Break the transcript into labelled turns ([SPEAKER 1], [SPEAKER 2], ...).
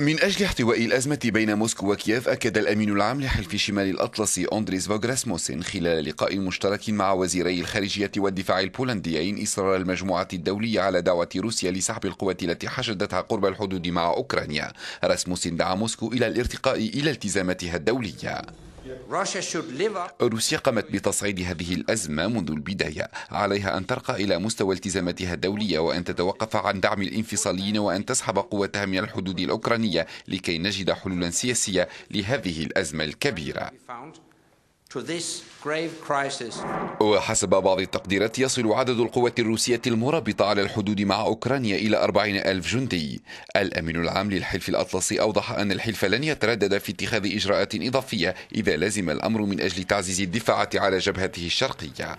[SPEAKER 1] من أجل احتواء الأزمة بين موسكو وكييف أكد الأمين العام لحلف شمال الأطلسي أندريس فوغ راسموسن خلال لقاء مشترك مع وزيري الخارجية والدفاع البولنديين إصرار المجموعة الدولية على دعوة روسيا لسحب القوات التي حشدتها قرب الحدود مع أوكرانيا راسموسن دعا موسكو إلى الارتقاء إلى التزاماتها الدولية روسيا قامت بتصعيد هذه الأزمة منذ البداية عليها أن ترقى إلى مستوى التزاماتها الدولية وأن تتوقف عن دعم الانفصاليين وأن تسحب قوتها من الحدود الأوكرانية لكي نجد حلولا سياسية لهذه الأزمة الكبيرة وحسب بعض التقديرات يصل عدد القوات الروسية المرابطة على الحدود مع أوكرانيا إلى أربعين ألف جندي الأمين العام للحلف الأطلسي أوضح أن الحلف لن يتردد في اتخاذ إجراءات إضافية إذا لزم الأمر من أجل تعزيز الدفاعات على جبهته الشرقية